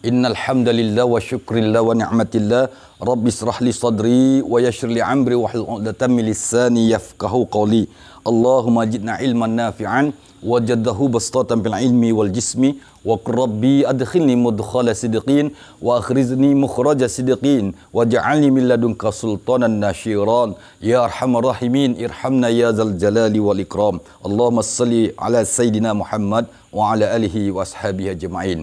إن الحمد لله وشكر الله ونعمة الله رب اشرح لي صدري ويشر لي عمري وحل عقدة لساني يفقه قولي اللهم اجدنا علما نافعا وجده بسطة بالعلم والجسم وقل ربي أدخلني مدخل صدقين وأخرجني مخرج صدقين واجعلني من لدنك سلطانا ناشيران يا أرحم الراحمين ارحمنا يا ذا الجلال والإكرام اللهم صل على سيدنا محمد وعلى آله وأصحابه أجمعين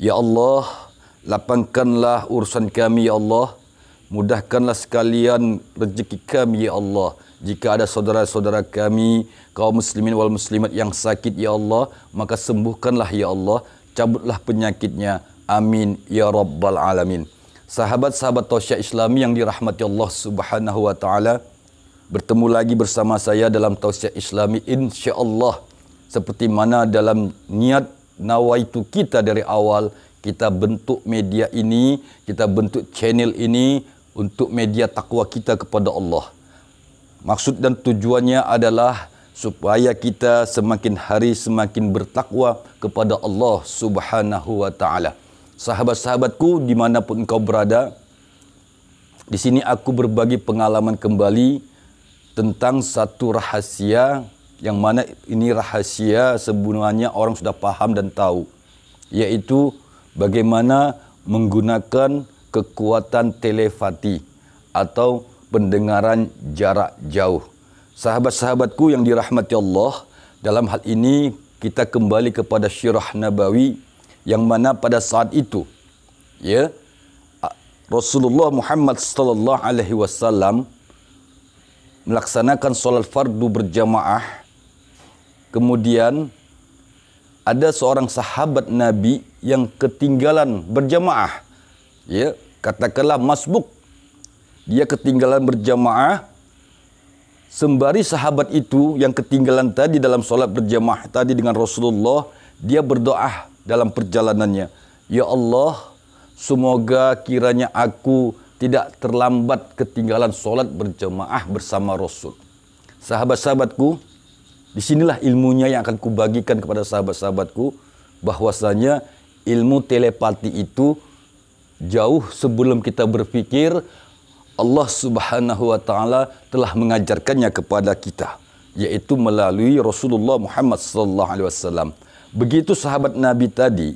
Ya Allah, lapangkanlah urusan kami ya Allah. Mudahkanlah sekalian rezeki kami ya Allah. Jika ada saudara-saudara kami kaum muslimin wal muslimat yang sakit ya Allah, maka sembuhkanlah ya Allah, cabutlah penyakitnya. Amin ya rabbal alamin. Sahabat-sahabat tausiah Islami yang dirahmati Allah Subhanahu wa taala, bertemu lagi bersama saya dalam tausiah Islami insyaallah seperti mana dalam niat nawaitu kita dari awal kita bentuk media ini, kita bentuk channel ini untuk media takwa kita kepada Allah. Maksud dan tujuannya adalah supaya kita semakin hari semakin bertakwa kepada Allah Subhanahu wa taala. Sahabat-sahabatku dimanapun manapun engkau berada, di sini aku berbagi pengalaman kembali tentang satu rahasia yang mana ini rahasia sebenarnya orang sudah paham dan tahu yaitu bagaimana menggunakan kekuatan telepati atau pendengaran jarak jauh. Sahabat-sahabatku yang dirahmati Allah, dalam hal ini kita kembali kepada Syirah Nabawi yang mana pada saat itu ya Rasulullah Muhammad sallallahu alaihi wasallam melaksanakan solat fardu berjamaah Kemudian ada seorang sahabat Nabi yang ketinggalan berjamaah. Ya, katakanlah masbuk. Dia ketinggalan berjamaah. Sembari sahabat itu yang ketinggalan tadi dalam solat berjamaah tadi dengan Rasulullah, dia berdoa dalam perjalanannya. Ya Allah, semoga kiranya aku tidak terlambat ketinggalan solat berjamaah bersama Rasul. Sahabat-sahabatku, Disinilah ilmunya yang akan kubagikan kepada sahabat-sahabatku bahwasanya ilmu telepati itu jauh sebelum kita berpikir Allah Subhanahu wa taala telah mengajarkannya kepada kita yaitu melalui Rasulullah Muhammad sallallahu alaihi wasallam. Begitu sahabat Nabi tadi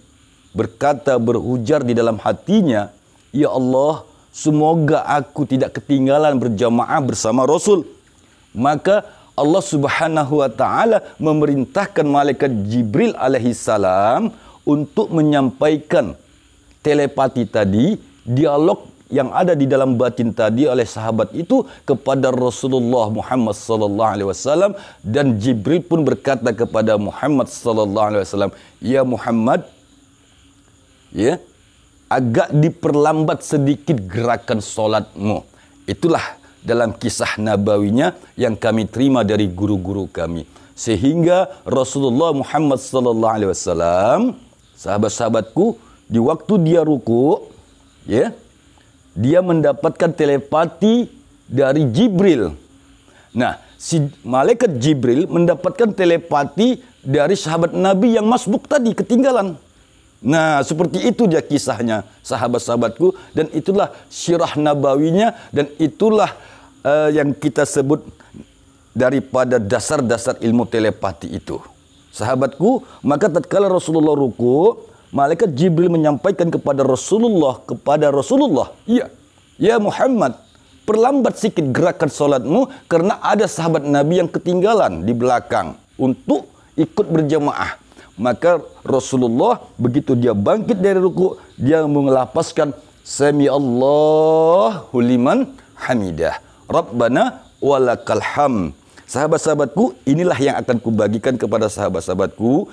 berkata berhujar di dalam hatinya, "Ya Allah, semoga aku tidak ketinggalan berjamaah bersama Rasul." Maka Allah Subhanahu wa taala memerintahkan malaikat Jibril alaihi salam untuk menyampaikan telepati tadi, dialog yang ada di dalam batin tadi oleh sahabat itu kepada Rasulullah Muhammad sallallahu alaihi wasallam dan Jibril pun berkata kepada Muhammad sallallahu alaihi wasallam, "Ya Muhammad, ya, agak diperlambat sedikit gerakan solatmu." Itulah dalam kisah nabawinya yang kami terima dari guru-guru kami. Sehingga Rasulullah Muhammad sallallahu alaihi wasallam sahabat-sahabatku di waktu dia ruku ya dia mendapatkan telepati dari Jibril. Nah, si malaikat Jibril mendapatkan telepati dari sahabat Nabi yang masbuk tadi ketinggalan. Nah, seperti itu dia kisahnya sahabat-sahabatku dan itulah syirah nabawinya dan itulah uh, yang kita sebut daripada dasar-dasar ilmu telepati itu. Sahabatku, maka tatkala Rasulullah ruku, malaikat Jibril menyampaikan kepada Rasulullah, kepada Rasulullah, "Ya, ya Muhammad, perlambat sikit gerakan solatmu karena ada sahabat Nabi yang ketinggalan di belakang untuk ikut berjamaah." Maka Rasulullah begitu dia bangkit dari ruku, dia mengelapaskan Sami Allahu liman hamidah. Rabbana walakal ham. Sahabat-sahabatku, inilah yang akan kubagikan kepada sahabat-sahabatku.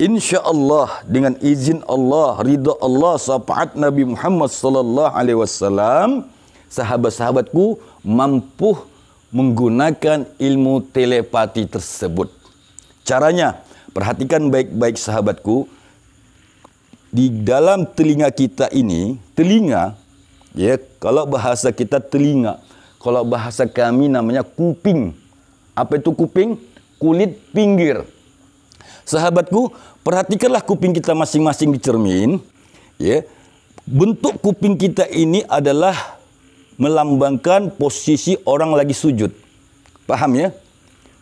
Insya Allah dengan izin Allah, ridha Allah, syafaat Nabi Muhammad sallallahu alaihi wasallam, sahabat-sahabatku mampu menggunakan ilmu telepati tersebut. Caranya, perhatikan baik-baik sahabatku, di dalam telinga kita ini, telinga, ya, kalau bahasa kita telinga, kalau bahasa kami namanya kuping. Apa itu kuping? Kulit pinggir. Sahabatku, perhatikanlah kuping kita masing-masing di cermin. Ya. Bentuk kuping kita ini adalah melambangkan posisi orang lagi sujud. Paham ya?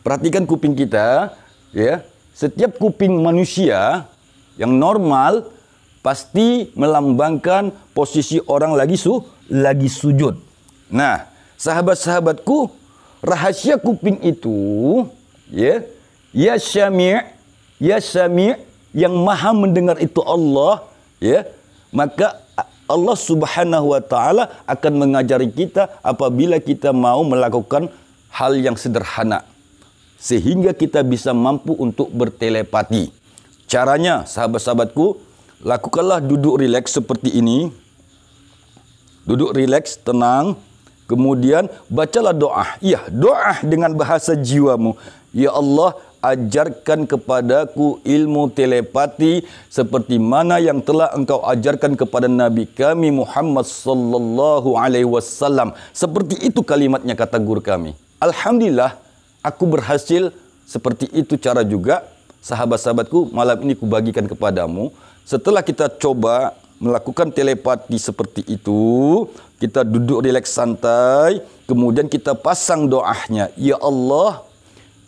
Perhatikan kuping kita, ya. Setiap kuping manusia yang normal pasti melambangkan posisi orang lagi su lagi sujud. Nah, sahabat-sahabatku, rahasia kuping itu, ya, ya syami', ya syami' yang maha mendengar itu Allah, ya. Maka Allah Subhanahu wa taala akan mengajari kita apabila kita mau melakukan hal yang sederhana sehingga kita bisa mampu untuk bertelepati. Caranya, sahabat-sahabatku, lakukanlah duduk rileks seperti ini. Duduk rileks, tenang, Kemudian bacalah doa. Ya, doa dengan bahasa jiwamu. Ya Allah, ajarkan kepadaku ilmu telepati seperti mana yang telah engkau ajarkan kepada Nabi kami Muhammad sallallahu alaihi wasallam. Seperti itu kalimatnya kata guru kami. Alhamdulillah, aku berhasil seperti itu cara juga sahabat-sahabatku malam ini kubagikan kepadamu. Setelah kita coba melakukan telepati seperti itu, kita duduk relax santai kemudian kita pasang doanya ya Allah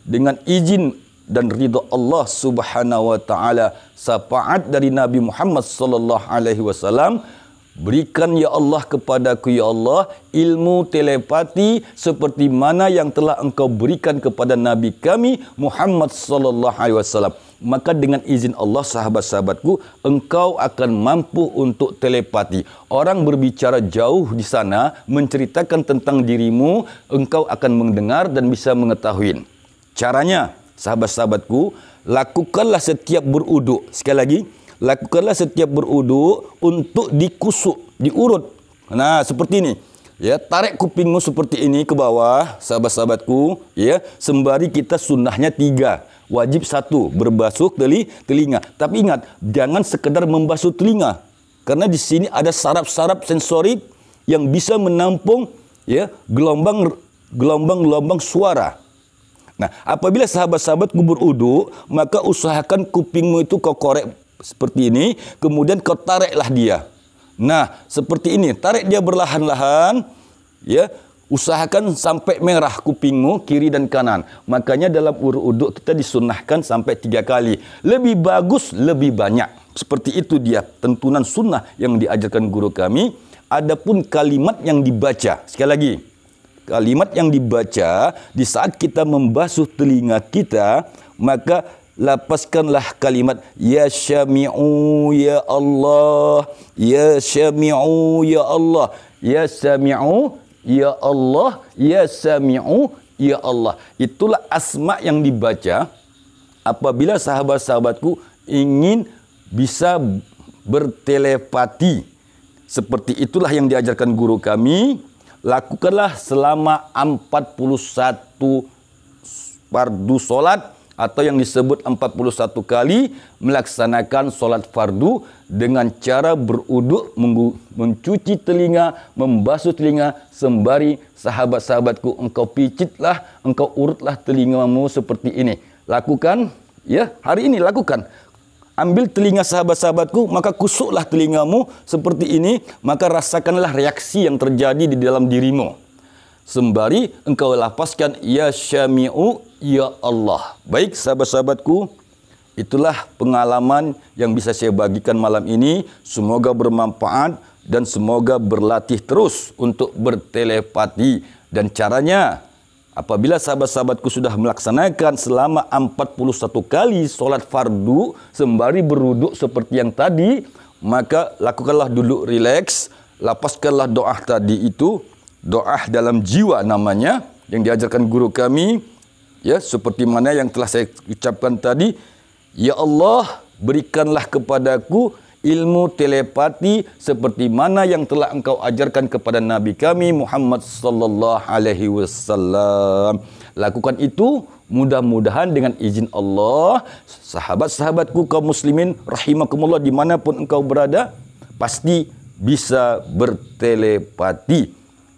dengan izin dan ridha Allah Subhanahu wa taala syafaat dari Nabi Muhammad sallallahu alaihi wasallam berikan ya Allah kepadaku ya Allah ilmu telepati seperti mana yang telah engkau berikan kepada nabi kami Muhammad sallallahu alaihi wasallam maka dengan izin Allah sahabat-sahabatku engkau akan mampu untuk telepati. Orang berbicara jauh di sana menceritakan tentang dirimu, engkau akan mendengar dan bisa mengetahui. Caranya, sahabat-sahabatku, lakukanlah setiap beruduk. Sekali lagi, lakukanlah setiap beruduk untuk dikusuk, diurut. Nah, seperti ini. Ya, tarik kupingmu seperti ini ke bawah, sahabat-sahabatku, ya, sembari kita sunnahnya tiga. Wajib satu, berbasuh teli, telinga. Tapi ingat, jangan sekedar membasuh telinga. Karena di sini ada sarap-sarap sensorik yang bisa menampung ya gelombang gelombang-gelombang suara. Nah, apabila sahabat-sahabat kubur udu, maka usahakan kupingmu itu kau korek seperti ini, kemudian kau tariklah dia. Nah, seperti ini, tarik dia berlahan-lahan, ya. Usahakan sampai merah kupingmu kiri dan kanan. Makanya dalam urut kita disunahkan sampai tiga kali. Lebih bagus, lebih banyak. Seperti itu dia tentunan sunnah yang diajarkan guru kami. Adapun kalimat yang dibaca. Sekali lagi, kalimat yang dibaca di saat kita membasuh telinga kita, maka Lakukanlah kalimat ya syami'u ya Allah ya syami'u ya Allah ya syami'u ya Allah ya syami'u ya Allah itulah asma yang dibaca apabila sahabat-sahabatku ingin bisa bertelepati seperti itulah yang diajarkan guru kami lakukanlah selama 41 fardu salat atau yang disebut 41 kali melaksanakan sholat fardu dengan cara beruduk, mencuci telinga, membasuh telinga sembari sahabat-sahabatku engkau picitlah, engkau urutlah telingamu seperti ini. Lakukan ya, hari ini lakukan. Ambil telinga sahabat-sahabatku, maka kusuklah telingamu seperti ini, maka rasakanlah reaksi yang terjadi di dalam dirimu sembari engkau lapaskan ya syami'u ya Allah. Baik sahabat-sahabatku, itulah pengalaman yang bisa saya bagikan malam ini. Semoga bermanfaat dan semoga berlatih terus untuk bertelepati dan caranya Apabila sahabat-sahabatku sudah melaksanakan selama 41 kali sholat fardu sembari beruduk seperti yang tadi, maka lakukanlah dulu rileks, lapaskanlah doa tadi itu, doa dalam jiwa namanya yang diajarkan guru kami ya seperti mana yang telah saya ucapkan tadi ya Allah berikanlah kepadaku ilmu telepati seperti mana yang telah engkau ajarkan kepada nabi kami Muhammad sallallahu alaihi wasallam lakukan itu Mudah-mudahan dengan izin Allah, sahabat-sahabatku kaum muslimin rahimakumullah dimanapun engkau berada, pasti bisa bertelepati.